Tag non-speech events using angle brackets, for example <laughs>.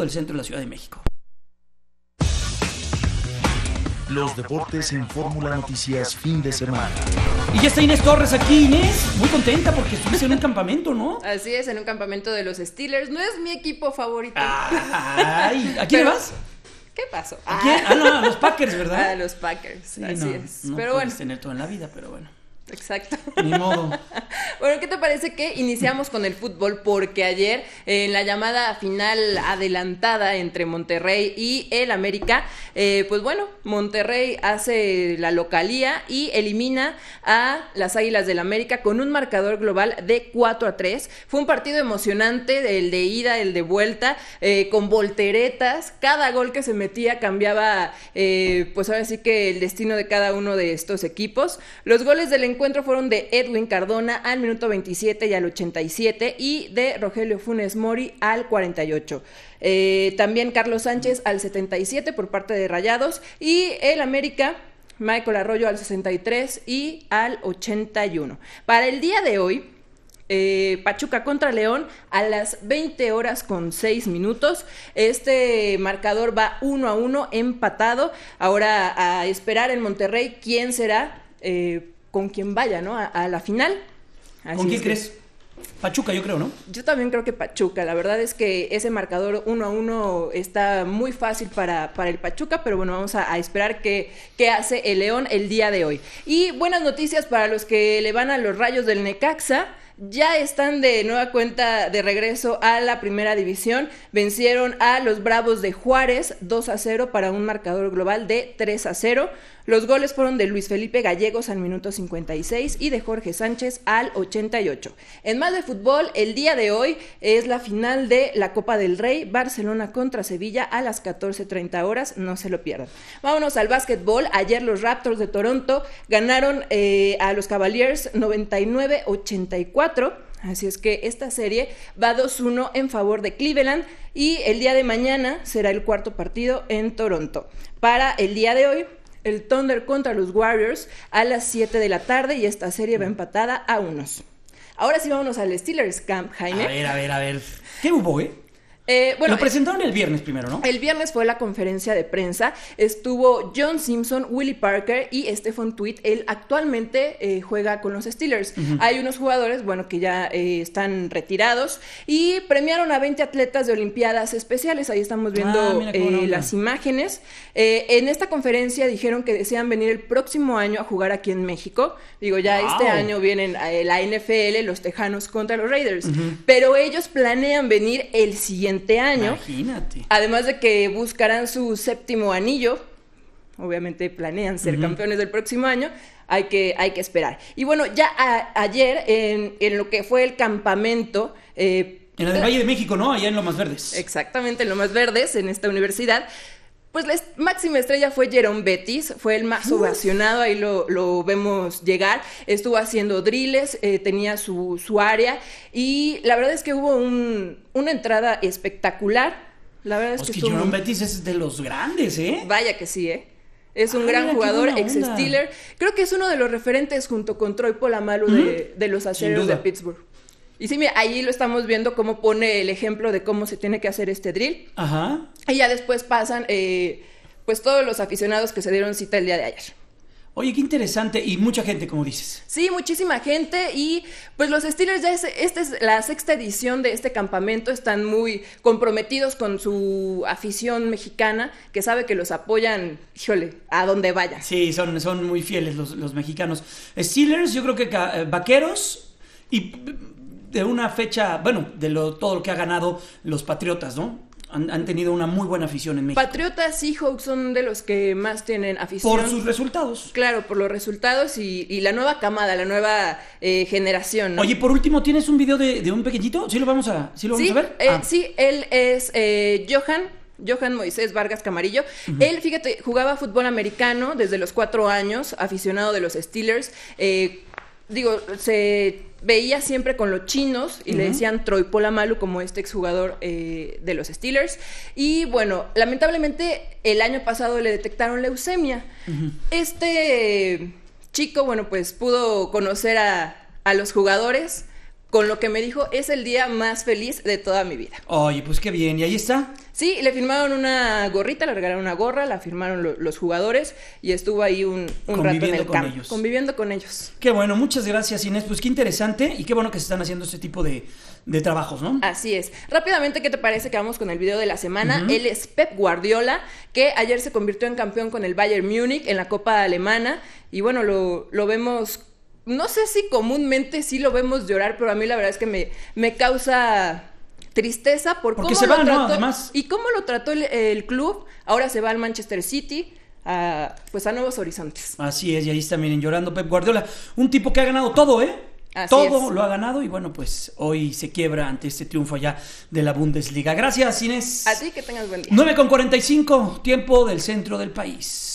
del centro de la Ciudad de México. Los deportes en Fórmula Noticias fin de semana. Y ya está Inés Torres aquí, Inés. Muy contenta porque estuviste en un campamento, ¿no? Así es, en un campamento de los Steelers. No es mi equipo favorito. Ay, ¿A quién vas? ¿Qué pasó? Ah, no, a los Packers, ah, ¿verdad? A los Packers, sí, así es. pero bueno. tener todo en la vida, pero bueno. Exacto. Ni modo. <laughs> Bueno, ¿qué te parece que iniciamos con el fútbol? Porque ayer, en la llamada final adelantada entre Monterrey y el América, eh, pues bueno, Monterrey hace la localía y elimina a las Águilas del América con un marcador global de 4 a 3. Fue un partido emocionante, el de ida, el de vuelta, eh, con volteretas. Cada gol que se metía cambiaba, eh, pues ahora sí que el destino de cada uno de estos equipos. Los goles del encuentro fueron de Edwin Cardona al minuto 27 y al 87 y de Rogelio Funes Mori al 48. Eh, también Carlos Sánchez al 77 por parte de Rayados y el América. Michael Arroyo al 63 y al 81. Para el día de hoy, eh, Pachuca contra León a las 20 horas con 6 minutos. Este marcador va 1 a 1 empatado. Ahora a esperar en Monterrey quién será eh, con quien vaya ¿no? a la final. ¿Con quién crees? Pachuca, yo creo, ¿no? Yo también creo que Pachuca. La verdad es que ese marcador uno a uno está muy fácil para, el Pachuca, pero bueno, vamos a, esperar qué, qué hace el León el día de hoy. Y buenas noticias para los que le van a los rayos del Necaxa ya están de nueva cuenta de regreso a la primera división. Vencieron a los Bravos de Juárez 2 a 0 para un marcador global de 3 a 0. Los goles fueron de Luis Felipe Gallegos al minuto 56 y de Jorge Sánchez al 88. En más de fútbol, el día de hoy es la final de la Copa del Rey, Barcelona contra Sevilla a las 14.30 horas, no se lo pierdan. Vámonos al básquetbol, ayer los Raptors de Toronto ganaron eh, a los Cavaliers 99-84 Así es que esta serie va 2-1 en favor de Cleveland y el día de mañana será el cuarto partido en Toronto. Para el día de hoy, el Thunder contra los Warriors a las 7 de la tarde y esta serie va empatada a unos. Ahora sí vámonos al Steelers Camp, Jaime. A ver, a ver, a ver. ¿Qué hubo, eh? Eh, lo eh, presentaron el viernes primero, ¿no? El viernes fue la conferencia de prensa. Estuvo John Simpson, Willie Parker y Stephen Tweet. Él actualmente eh, juega con los Steelers. Hay unos jugadores, bueno, que ya están retirados y premiaron a 20 atletas de Olimpiadas especiales. Ahí estamos viendo ah, las imágenes. en esta conferencia dijeron que desean venir el próximo año a jugar aquí en México. Digo, ya este año vienen la NFL, los Tejanos contra los Raiders. Pero ellos planean venir el siguiente año. Imagínate. Además de que buscarán su séptimo anillo, obviamente planean ser campeones del próximo año, hay que, hay que esperar. Y bueno, ya ayer, en, en, lo que fue el campamento... Eh, en el Valle de México, ¿no? Allá en Lomas Verdes. Exactamente, en Lomas Verdes, en esta universidad. Pues la máxima estrella fue Jerome Betis, fue el más ovacionado, ahí lo, vemos llegar. Estuvo haciendo drills, eh, tenía su, su, área y la verdad es que hubo una entrada espectacular. La verdad es pues que, Jerome es de los grandes, ¿eh? Vaya que sí, ¿eh? Es un ah, gran jugador, ex Steeler. Creo que es uno de los referentes junto con Troy Polamalu de, de, los aceros de Pittsburgh. Y sí, mira, ahí lo estamos viendo cómo pone el ejemplo de cómo se tiene que hacer este drill. Ajá. Y ya después pasan, eh, pues, todos los aficionados que se dieron cita el día de ayer. Oye, qué interesante y mucha gente, como dices. Sí, muchísima gente y pues los Steelers ya esta es la sexta edición de este campamento, están muy comprometidos con su afición mexicana que sabe que los apoyan, híjole, a donde vayan. Sí, son, son muy fieles los, mexicanos. Steelers, yo creo que eh, vaqueros y de una fecha, bueno, de lo, todo lo que ha ganado los Patriotas, ¿no? Han, tenido una muy buena afición en México. Patriotas y Hawks son de los que más tienen afición. Por sus resultados. Claro, por los resultados y, la nueva camada, la nueva eh, generación. ¿no? Oye, por último, ¿tienes un video de, un pequeñito? ¿Sí lo vamos a, ver? Eh, ah. Sí, él es eh, Johan. Johan Moisés Vargas Camarillo. Él, fíjate, jugaba fútbol americano desde los cuatro años, aficionado de los Steelers. digo, se veía siempre con los chinos y le decían Troy Polamalu como este exjugador eh, de los Steelers. Y bueno, lamentablemente el año pasado le detectaron leucemia. Este chico, bueno, pues pudo conocer a, a los jugadores con lo que me dijo, es el día más feliz de toda mi vida. Oye, pues qué bien, ¿y ahí está? Sí, le firmaron una gorrita, le regalaron una gorra, la firmaron los jugadores y estuvo ahí un, un rato en el campo, ellos. conviviendo con ellos. Qué bueno, muchas gracias Inés, pues qué interesante y qué bueno que se están haciendo este tipo de, trabajos, ¿no? Así es. Rápidamente, ¿qué te parece que vamos con el video de la semana? El Pep Guardiola, que ayer se convirtió en campeón con el Bayern Múnich en la Copa Alemana y bueno, lo vemos no sé si comúnmente sí lo vemos llorar, pero a mí la verdad es que me, causa tristeza por cómo lo trató y cómo lo trató el, club. Ahora se va al Manchester City. A, pues a nuevos horizontes. Así es, y ahí está, miren, llorando Pep Guardiola. Un tipo que ha ganado todo, ¿eh? todo lo ha ganado y bueno, pues hoy se quiebra ante este triunfo allá de la Bundesliga. Gracias, Inés. A ti que tengas buen día. 9 con 45, tiempo del centro del país.